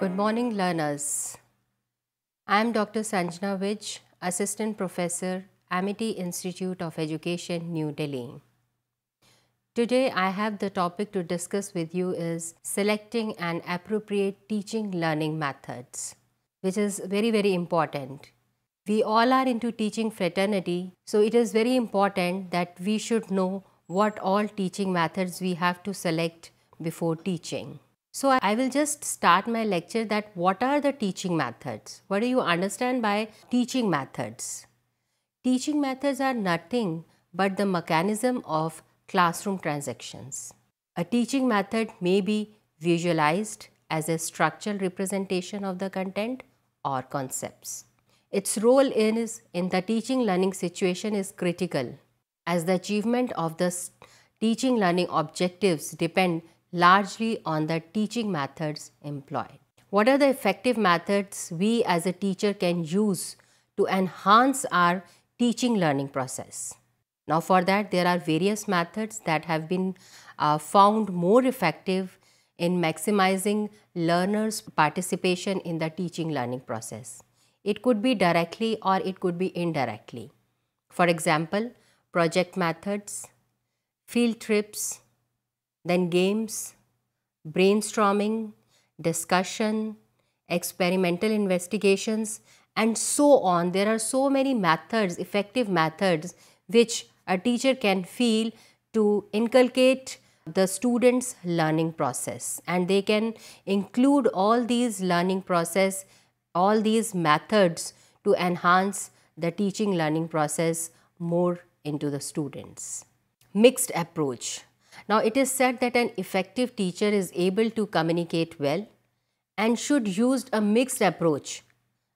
Good morning learners. I am Dr. Sanjana Vij, Assistant Professor, Amity Institute of Education, New Delhi. Today I have the topic to discuss with you is selecting an appropriate teaching learning methods, which is very very important. We all are into teaching fraternity, so it is very important that we should know what all teaching methods we have to select before teaching. So I will just start my lecture that what are the teaching methods? What do you understand by teaching methods? Teaching methods are nothing but the mechanism of classroom transactions. A teaching method may be visualized as a structural representation of the content or concepts. Its role in, is, in the teaching learning situation is critical as the achievement of the teaching learning objectives depend largely on the teaching methods employed. What are the effective methods we as a teacher can use to enhance our teaching learning process? Now for that there are various methods that have been uh, found more effective in maximizing learners participation in the teaching learning process. It could be directly or it could be indirectly. For example, project methods, field trips, then games, brainstorming, discussion, experimental investigations, and so on. There are so many methods, effective methods, which a teacher can feel to inculcate the students learning process and they can include all these learning process all these methods to enhance the teaching learning process more into the students mixed approach now it is said that an effective teacher is able to communicate well and should use a mixed approach.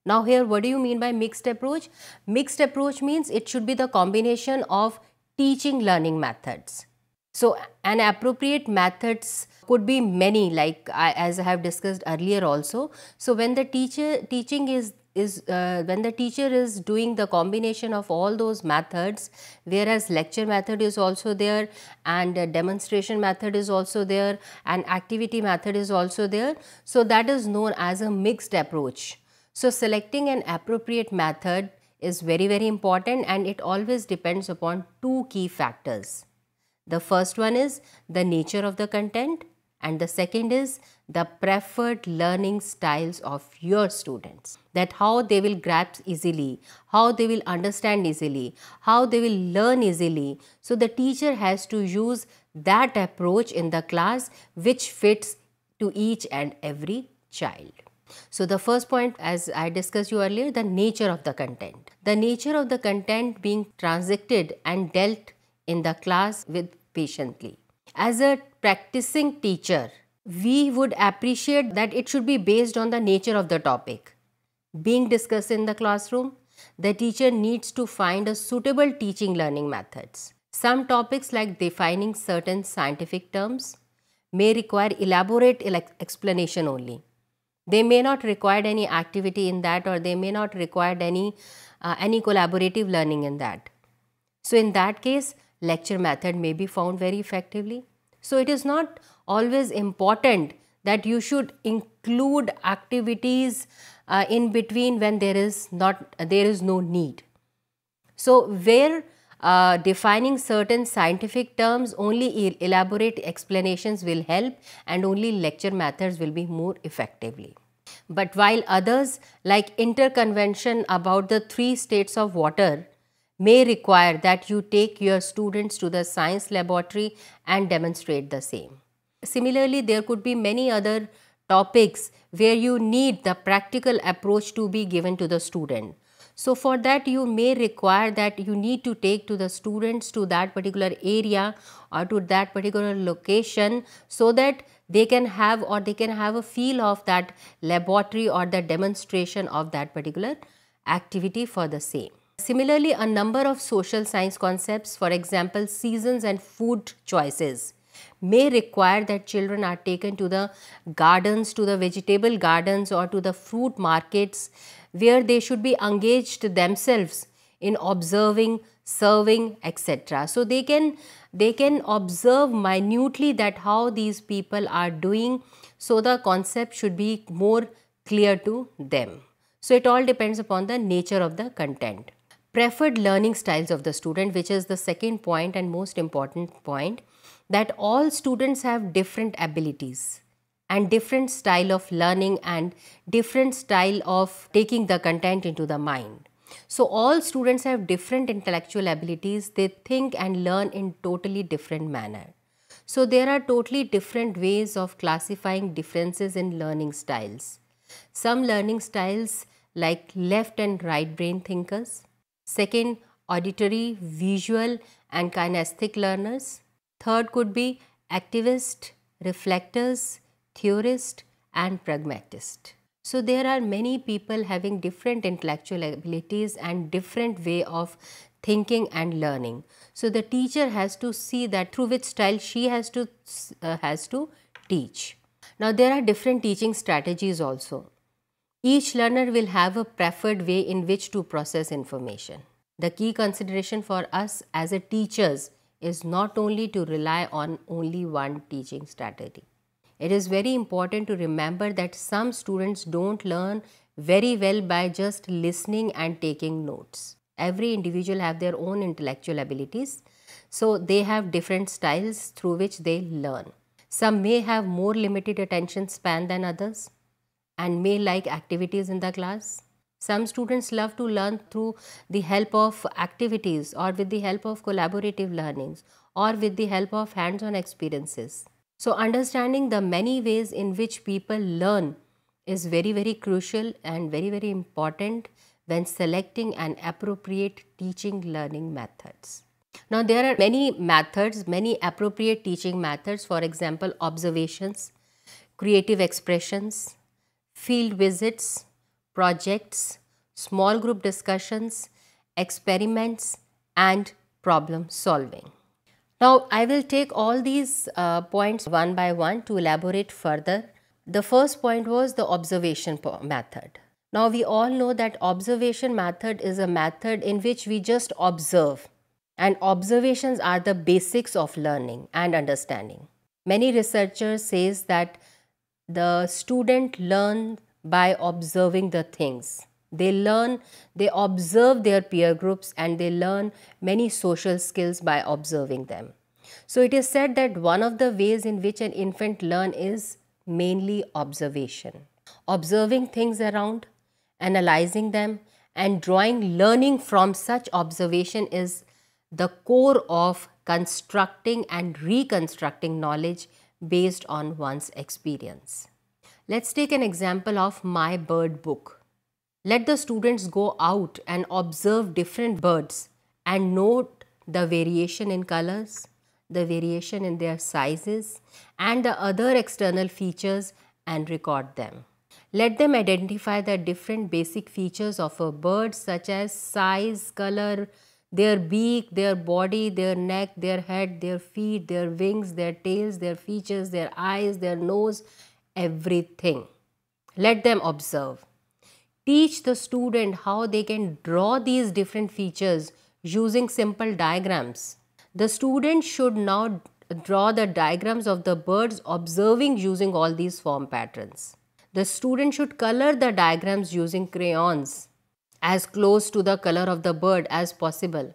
Now here what do you mean by mixed approach? Mixed approach means it should be the combination of teaching learning methods. So an appropriate methods could be many like I, as I have discussed earlier also. So when the teacher teaching is is uh, when the teacher is doing the combination of all those methods whereas lecture method is also there and uh, demonstration method is also there and activity method is also there so that is known as a mixed approach so selecting an appropriate method is very very important and it always depends upon two key factors the first one is the nature of the content and the second is the preferred learning styles of your students that how they will grasp easily how they will understand easily how they will learn easily so the teacher has to use that approach in the class which fits to each and every child so the first point as I discussed you earlier the nature of the content the nature of the content being transacted and dealt in the class with patiently as a practicing teacher, we would appreciate that it should be based on the nature of the topic being discussed in the classroom. The teacher needs to find a suitable teaching learning methods. Some topics like defining certain scientific terms may require elaborate explanation only. They may not require any activity in that or they may not require any, uh, any collaborative learning in that. So in that case, lecture method may be found very effectively. So it is not always important that you should include activities uh, in between when there is not there is no need. So where uh, defining certain scientific terms only elaborate explanations will help and only lecture methods will be more effectively. But while others like interconvention about the three states of water may require that you take your students to the science laboratory and demonstrate the same. Similarly, there could be many other topics where you need the practical approach to be given to the student. So for that you may require that you need to take to the students to that particular area or to that particular location so that they can have or they can have a feel of that laboratory or the demonstration of that particular activity for the same. Similarly, a number of social science concepts, for example, seasons and food choices, may require that children are taken to the gardens, to the vegetable gardens or to the fruit markets where they should be engaged themselves in observing, serving, etc. So they can, they can observe minutely that how these people are doing so the concept should be more clear to them. So it all depends upon the nature of the content preferred learning styles of the student which is the second point and most important point that all students have different abilities and different style of learning and different style of taking the content into the mind. So all students have different intellectual abilities, they think and learn in totally different manner. So there are totally different ways of classifying differences in learning styles. Some learning styles like left and right brain thinkers, Second, auditory, visual and kinesthetic learners. Third could be activist, reflectors, theorist and pragmatist. So there are many people having different intellectual abilities and different way of thinking and learning. So the teacher has to see that through which style she has to, uh, has to teach. Now there are different teaching strategies also. Each learner will have a preferred way in which to process information. The key consideration for us as a teachers is not only to rely on only one teaching strategy. It is very important to remember that some students don't learn very well by just listening and taking notes. Every individual have their own intellectual abilities. So they have different styles through which they learn. Some may have more limited attention span than others and may like activities in the class. Some students love to learn through the help of activities or with the help of collaborative learnings or with the help of hands-on experiences. So understanding the many ways in which people learn is very very crucial and very very important when selecting an appropriate teaching learning methods. Now there are many methods, many appropriate teaching methods for example observations, creative expressions, field visits, projects, small group discussions, experiments and problem solving. Now I will take all these uh, points one by one to elaborate further. The first point was the observation method. Now we all know that observation method is a method in which we just observe and observations are the basics of learning and understanding. Many researchers says that the student learn by observing the things. They learn, they observe their peer groups and they learn many social skills by observing them. So it is said that one of the ways in which an infant learn is mainly observation. Observing things around, analyzing them and drawing learning from such observation is the core of constructing and reconstructing knowledge based on one's experience. Let's take an example of My Bird book. Let the students go out and observe different birds and note the variation in colors, the variation in their sizes and the other external features and record them. Let them identify the different basic features of a bird such as size, color, their beak, their body, their neck, their head, their feet, their wings, their tails, their features, their eyes, their nose, everything. Let them observe. Teach the student how they can draw these different features using simple diagrams. The student should now draw the diagrams of the birds observing using all these form patterns. The student should color the diagrams using crayons as close to the color of the bird as possible.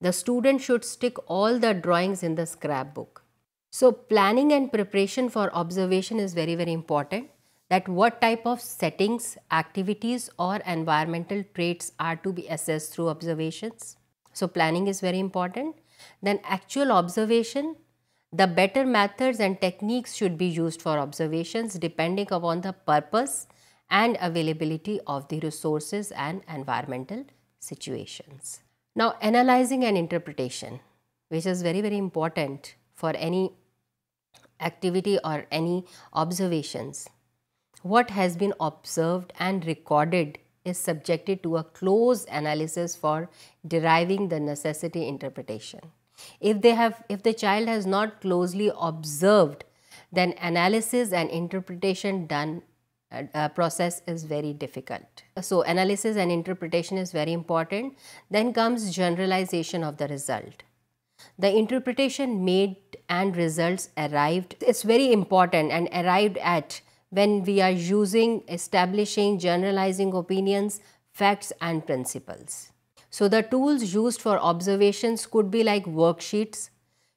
The student should stick all the drawings in the scrapbook. So planning and preparation for observation is very very important that what type of settings, activities or environmental traits are to be assessed through observations. So planning is very important. Then actual observation, the better methods and techniques should be used for observations depending upon the purpose and availability of the resources and environmental situations. Now analyzing and interpretation which is very very important for any activity or any observations. What has been observed and recorded is subjected to a close analysis for deriving the necessity interpretation. If they have, if the child has not closely observed, then analysis and interpretation done uh, process is very difficult. So analysis and interpretation is very important. Then comes generalization of the result. The interpretation made and results arrived, it's very important and arrived at when we are using, establishing, generalizing opinions, facts and principles. So the tools used for observations could be like worksheets,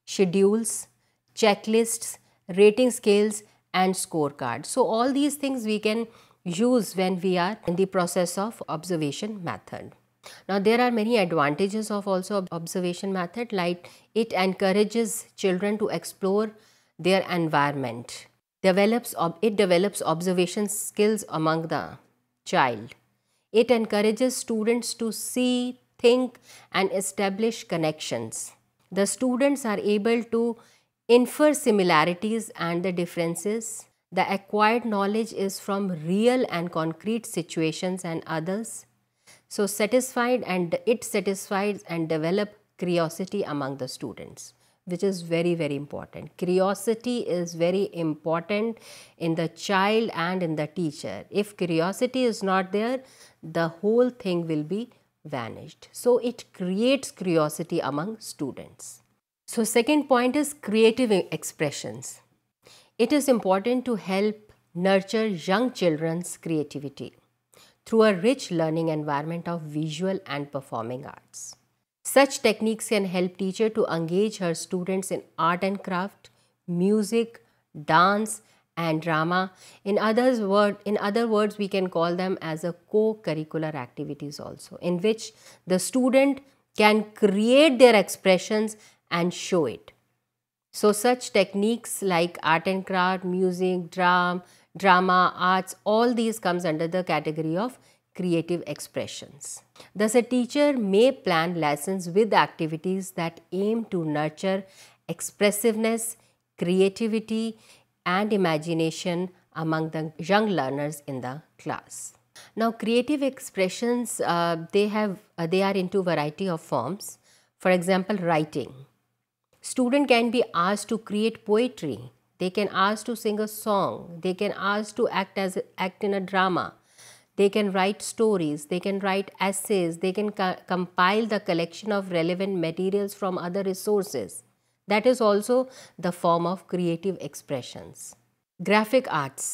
schedules, checklists, rating scales and scorecard. So all these things we can use when we are in the process of observation method. Now there are many advantages of also observation method like it encourages children to explore their environment. Develops, it develops observation skills among the child. It encourages students to see, think and establish connections. The students are able to infer similarities and the differences. The acquired knowledge is from real and concrete situations and others. So satisfied and it satisfies and develop curiosity among the students which is very very important curiosity is very important in the child and in the teacher if curiosity is not there the whole thing will be vanished so it creates curiosity among students so second point is creative expressions. It is important to help nurture young children's creativity through a rich learning environment of visual and performing arts. Such techniques can help teacher to engage her students in art and craft, music, dance and drama. In others word, in other words, we can call them as a co-curricular activities also in which the student can create their expressions and show it. So such techniques like art and craft, music, drama, drama, arts, all these comes under the category of creative expressions. Thus a teacher may plan lessons with activities that aim to nurture expressiveness, creativity and imagination among the young learners in the class. Now creative expressions, uh, they, have, uh, they are into variety of forms. For example, writing. Student can be asked to create poetry. They can ask to sing a song. They can ask to act as act in a drama. They can write stories. They can write essays. They can co compile the collection of relevant materials from other resources. That is also the form of creative expressions. Graphic arts.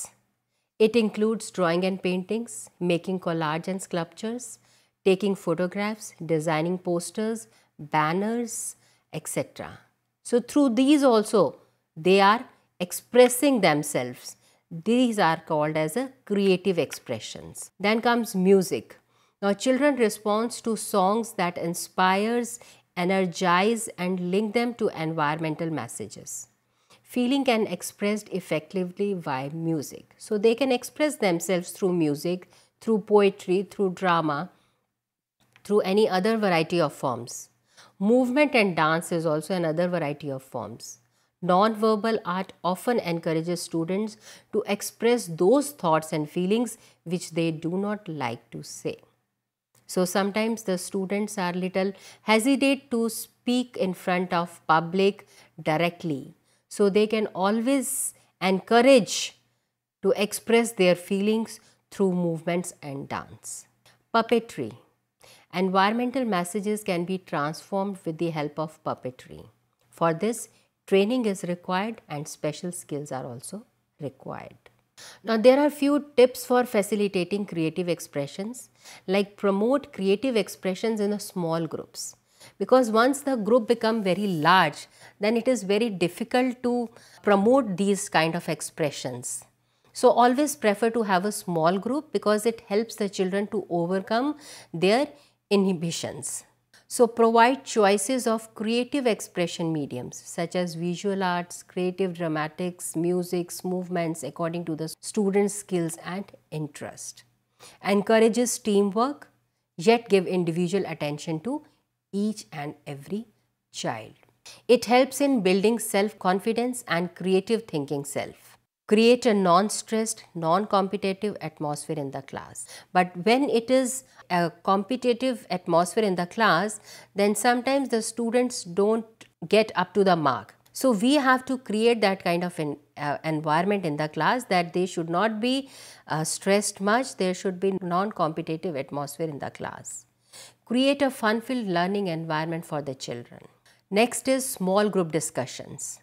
It includes drawing and paintings, making collages and sculptures, taking photographs, designing posters, banners, etc. So through these also they are expressing themselves. These are called as a creative expressions. Then comes music. Now children respond to songs that inspires, energize and link them to environmental messages. Feeling can expressed effectively via music. So they can express themselves through music, through poetry, through drama, through any other variety of forms. Movement and dance is also another variety of forms. Non-verbal art often encourages students to express those thoughts and feelings which they do not like to say. So sometimes the students are little hesitate to speak in front of public directly. So they can always encourage to express their feelings through movements and dance. Puppetry Environmental messages can be transformed with the help of puppetry. For this, training is required and special skills are also required. Now there are few tips for facilitating creative expressions like promote creative expressions in small groups because once the group become very large then it is very difficult to promote these kind of expressions. So always prefer to have a small group because it helps the children to overcome their inhibitions. So provide choices of creative expression mediums such as visual arts, creative dramatics, musics, movements according to the student's skills and interest. Encourages teamwork yet give individual attention to each and every child. It helps in building self-confidence and creative thinking self. Create a non-stressed, non-competitive atmosphere in the class. But when it is a competitive atmosphere in the class, then sometimes the students don't get up to the mark. So we have to create that kind of an uh, environment in the class that they should not be uh, stressed much. There should be non-competitive atmosphere in the class. Create a fun-filled learning environment for the children. Next is small group discussions.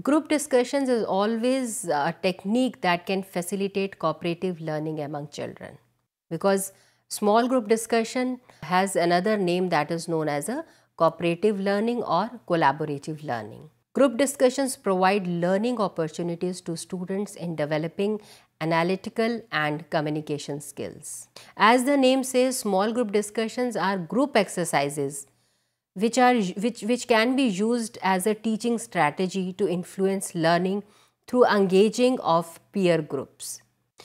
Group discussions is always a technique that can facilitate cooperative learning among children because Small group discussion has another name that is known as a cooperative learning or collaborative learning. Group discussions provide learning opportunities to students in developing analytical and communication skills. As the name says, small group discussions are group exercises which, are, which, which can be used as a teaching strategy to influence learning through engaging of peer groups.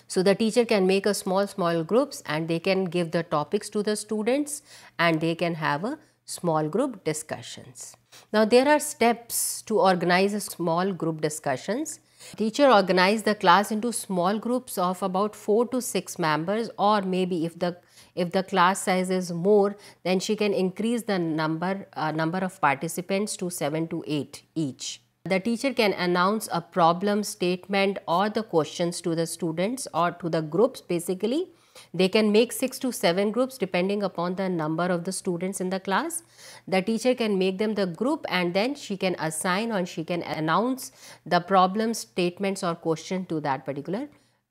So the teacher can make a small small groups and they can give the topics to the students and they can have a small group discussions. Now there are steps to organize a small group discussions. Teacher organize the class into small groups of about 4 to 6 members or maybe if the if the class size is more then she can increase the number uh, number of participants to 7 to 8 each. The teacher can announce a problem statement or the questions to the students or to the groups basically. They can make 6 to 7 groups depending upon the number of the students in the class. The teacher can make them the group and then she can assign or she can announce the problem statements or question to that particular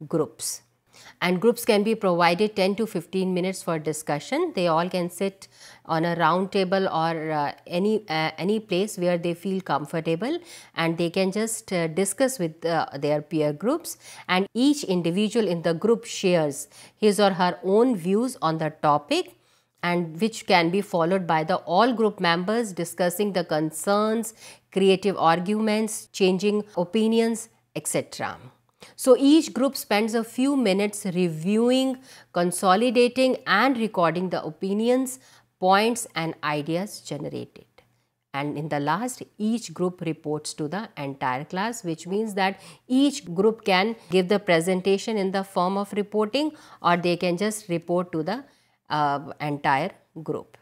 groups and groups can be provided 10 to 15 minutes for discussion. They all can sit on a round table or uh, any, uh, any place where they feel comfortable and they can just uh, discuss with uh, their peer groups and each individual in the group shares his or her own views on the topic and which can be followed by the all group members discussing the concerns, creative arguments, changing opinions, etc. So each group spends a few minutes reviewing, consolidating and recording the opinions, points and ideas generated. And in the last, each group reports to the entire class, which means that each group can give the presentation in the form of reporting or they can just report to the uh, entire group.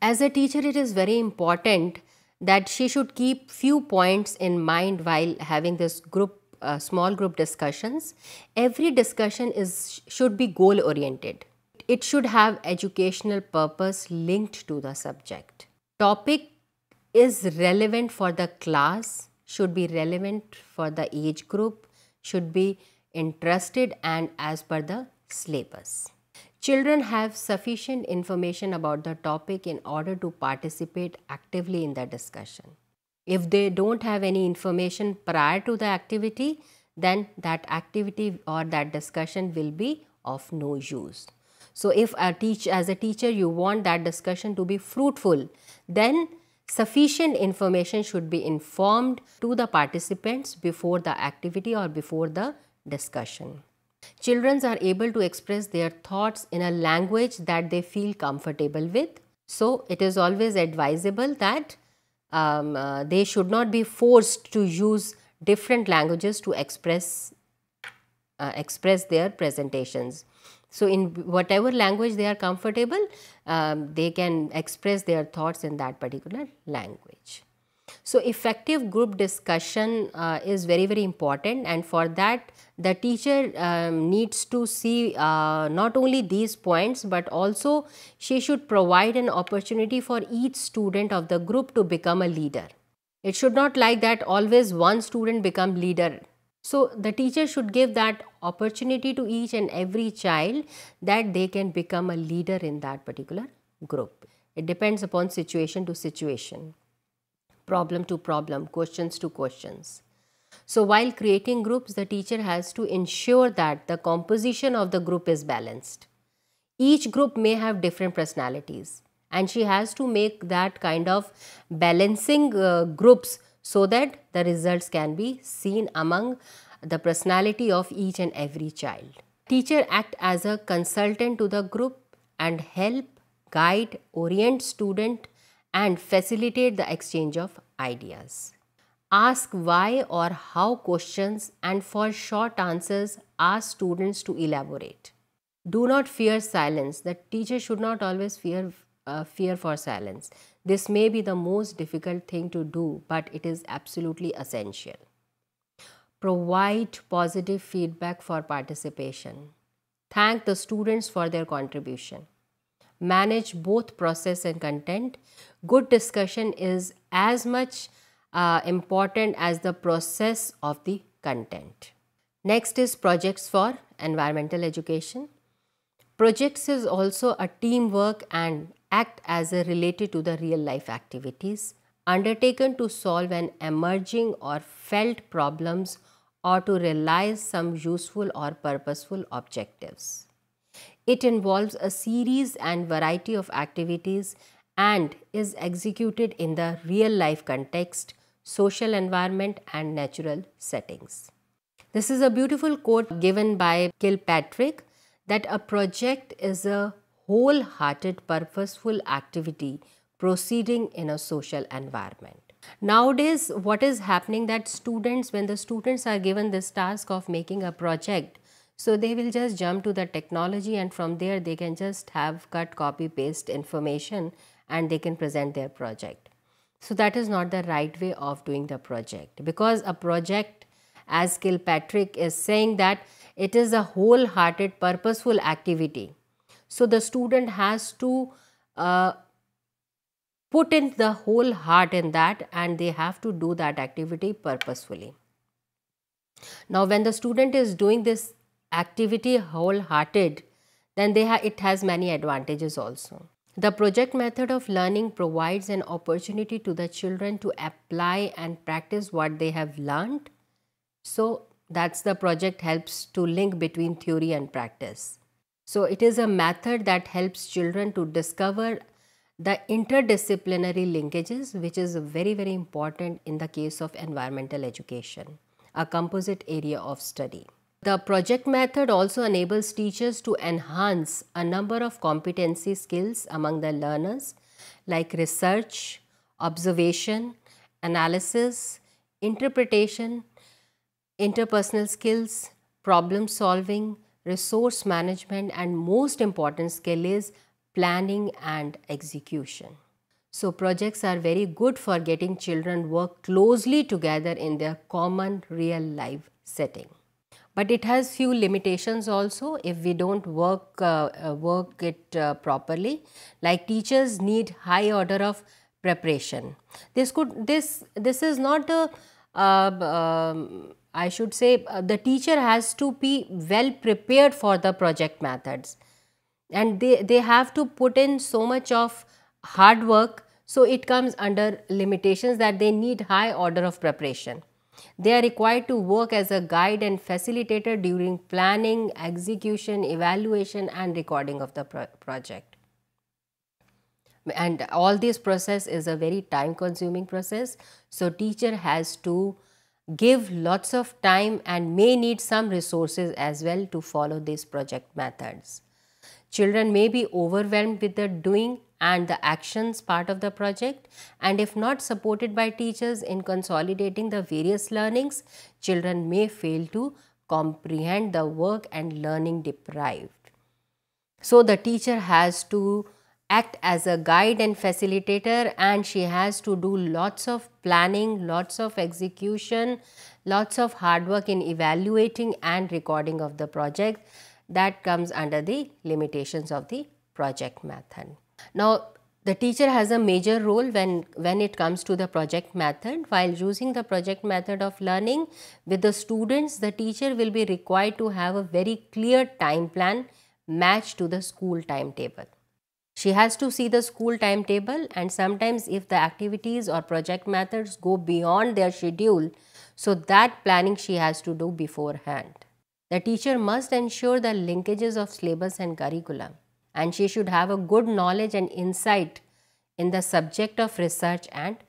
As a teacher, it is very important that she should keep few points in mind while having this group uh, small group discussions, every discussion is should be goal oriented. It should have educational purpose linked to the subject. Topic is relevant for the class, should be relevant for the age group, should be interested and as per the syllabus. Children have sufficient information about the topic in order to participate actively in the discussion. If they don't have any information prior to the activity, then that activity or that discussion will be of no use. So, if a teach, as a teacher you want that discussion to be fruitful, then sufficient information should be informed to the participants before the activity or before the discussion. Children are able to express their thoughts in a language that they feel comfortable with. So, it is always advisable that um, uh, they should not be forced to use different languages to express uh, express their presentations. So, in whatever language they are comfortable, um, they can express their thoughts in that particular language. So effective group discussion uh, is very very important and for that the teacher um, needs to see uh, not only these points but also she should provide an opportunity for each student of the group to become a leader. It should not like that always one student become leader. So the teacher should give that opportunity to each and every child that they can become a leader in that particular group. It depends upon situation to situation problem to problem, questions to questions. So while creating groups, the teacher has to ensure that the composition of the group is balanced. Each group may have different personalities and she has to make that kind of balancing uh, groups so that the results can be seen among the personality of each and every child. Teacher act as a consultant to the group and help, guide, orient student and facilitate the exchange of ideas. Ask why or how questions and for short answers ask students to elaborate. Do not fear silence. The teacher should not always fear, uh, fear for silence. This may be the most difficult thing to do, but it is absolutely essential. Provide positive feedback for participation. Thank the students for their contribution manage both process and content. Good discussion is as much uh, important as the process of the content. Next is projects for environmental education. Projects is also a teamwork and act as a related to the real life activities undertaken to solve an emerging or felt problems or to realize some useful or purposeful objectives. It involves a series and variety of activities and is executed in the real life context, social environment and natural settings. This is a beautiful quote given by Kilpatrick that a project is a wholehearted purposeful activity proceeding in a social environment. Nowadays, what is happening that students, when the students are given this task of making a project, so they will just jump to the technology and from there they can just have cut, copy, paste information and they can present their project. So that is not the right way of doing the project because a project as Kilpatrick is saying that it is a wholehearted purposeful activity. So the student has to uh, put in the whole heart in that and they have to do that activity purposefully. Now when the student is doing this activity wholehearted, then ha it has many advantages also. The project method of learning provides an opportunity to the children to apply and practice what they have learned. So that's the project helps to link between theory and practice. So it is a method that helps children to discover the interdisciplinary linkages which is very very important in the case of environmental education, a composite area of study. The project method also enables teachers to enhance a number of competency skills among the learners like research, observation, analysis, interpretation, interpersonal skills, problem solving, resource management and most important skill is planning and execution. So projects are very good for getting children work closely together in their common real life setting. But it has few limitations also if we don't work, uh, uh, work it uh, properly. Like teachers need high order of preparation. This could, this, this is not a, um, um I should say uh, the teacher has to be well prepared for the project methods and they, they have to put in so much of hard work so it comes under limitations that they need high order of preparation. They are required to work as a guide and facilitator during planning, execution, evaluation and recording of the pro project. And all this process is a very time consuming process. So teacher has to give lots of time and may need some resources as well to follow these project methods. Children may be overwhelmed with the doing and the actions part of the project and if not supported by teachers in consolidating the various learnings, children may fail to comprehend the work and learning deprived. So the teacher has to act as a guide and facilitator and she has to do lots of planning, lots of execution, lots of hard work in evaluating and recording of the project that comes under the limitations of the project method. Now, the teacher has a major role when, when it comes to the project method. While using the project method of learning with the students, the teacher will be required to have a very clear time plan matched to the school timetable. She has to see the school timetable and sometimes if the activities or project methods go beyond their schedule, so that planning she has to do beforehand. The teacher must ensure the linkages of syllabus and curriculum and she should have a good knowledge and insight in the subject of research and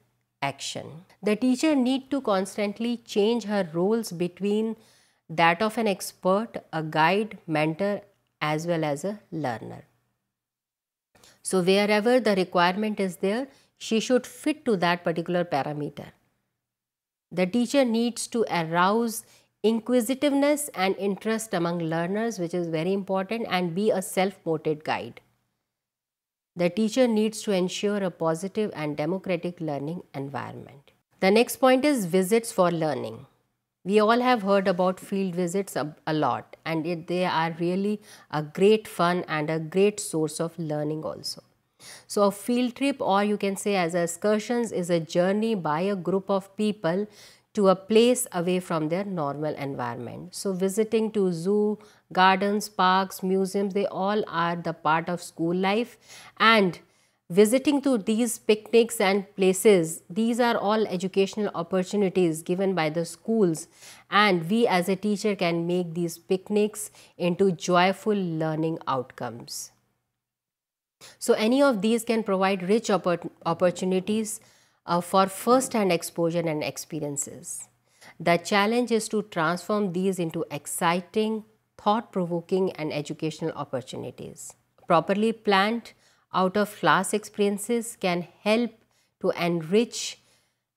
action. The teacher need to constantly change her roles between that of an expert, a guide, mentor as well as a learner. So wherever the requirement is there, she should fit to that particular parameter. The teacher needs to arouse inquisitiveness and interest among learners which is very important and be a self motivated guide. The teacher needs to ensure a positive and democratic learning environment. The next point is visits for learning. We all have heard about field visits a, a lot and it, they are really a great fun and a great source of learning also. So a field trip or you can say as excursions is a journey by a group of people to a place away from their normal environment. So visiting to zoo, gardens, parks, museums, they all are the part of school life and visiting to these picnics and places, these are all educational opportunities given by the schools and we as a teacher can make these picnics into joyful learning outcomes. So any of these can provide rich oppor opportunities uh, for first-hand exposure and experiences. The challenge is to transform these into exciting, thought-provoking and educational opportunities. Properly planned out-of-class experiences can help to enrich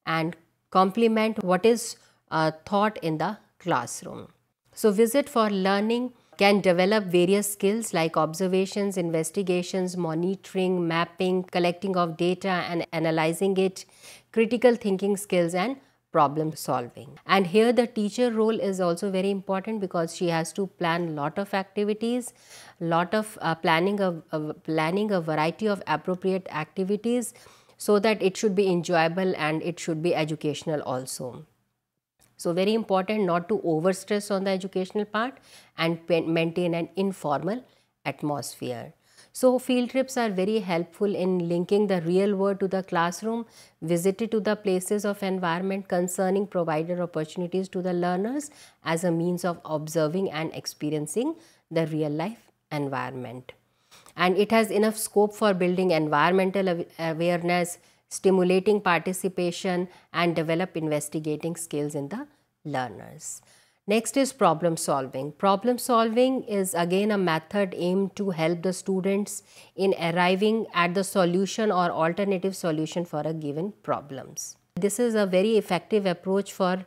and complement what is uh, taught in the classroom. So visit for learning can develop various skills like observations, investigations, monitoring, mapping, collecting of data and analyzing it, critical thinking skills and problem solving. And here the teacher role is also very important because she has to plan lot of activities, lot of uh, planning, a, a, planning a variety of appropriate activities so that it should be enjoyable and it should be educational also. So very important not to overstress on the educational part and maintain an informal atmosphere. So field trips are very helpful in linking the real world to the classroom, visited to the places of environment concerning provided opportunities to the learners as a means of observing and experiencing the real life environment. And it has enough scope for building environmental awareness, stimulating participation and develop investigating skills in the learners. Next is problem solving. Problem solving is again a method aimed to help the students in arriving at the solution or alternative solution for a given problems. This is a very effective approach for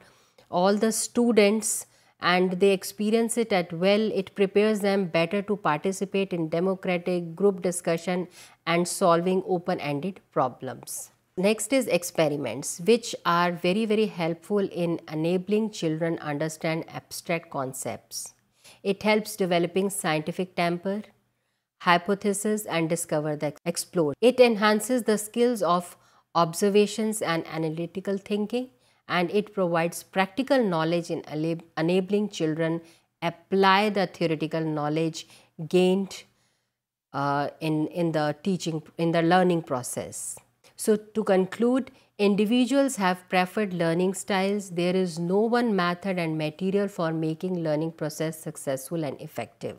all the students and they experience it at well, it prepares them better to participate in democratic group discussion and solving open-ended problems. Next is experiments, which are very, very helpful in enabling children understand abstract concepts. It helps developing scientific temper, hypothesis and discover the explore. It enhances the skills of observations and analytical thinking and it provides practical knowledge in enabling children apply the theoretical knowledge gained uh, in, in the teaching, in the learning process. So to conclude, individuals have preferred learning styles. There is no one method and material for making learning process successful and effective.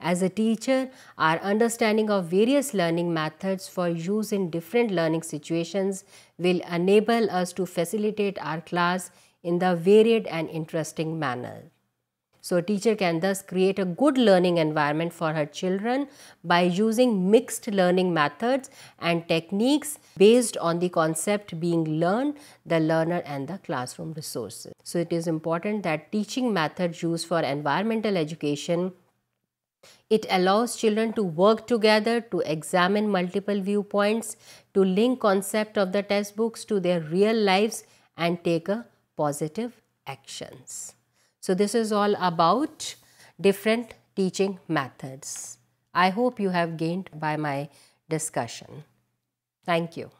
As a teacher, our understanding of various learning methods for use in different learning situations will enable us to facilitate our class in the varied and interesting manner. So, teacher can thus create a good learning environment for her children by using mixed learning methods and techniques based on the concept being learned, the learner and the classroom resources. So, it is important that teaching methods used for environmental education it allows children to work together, to examine multiple viewpoints, to link concept of the textbooks to their real lives and take a positive actions. So this is all about different teaching methods. I hope you have gained by my discussion. Thank you.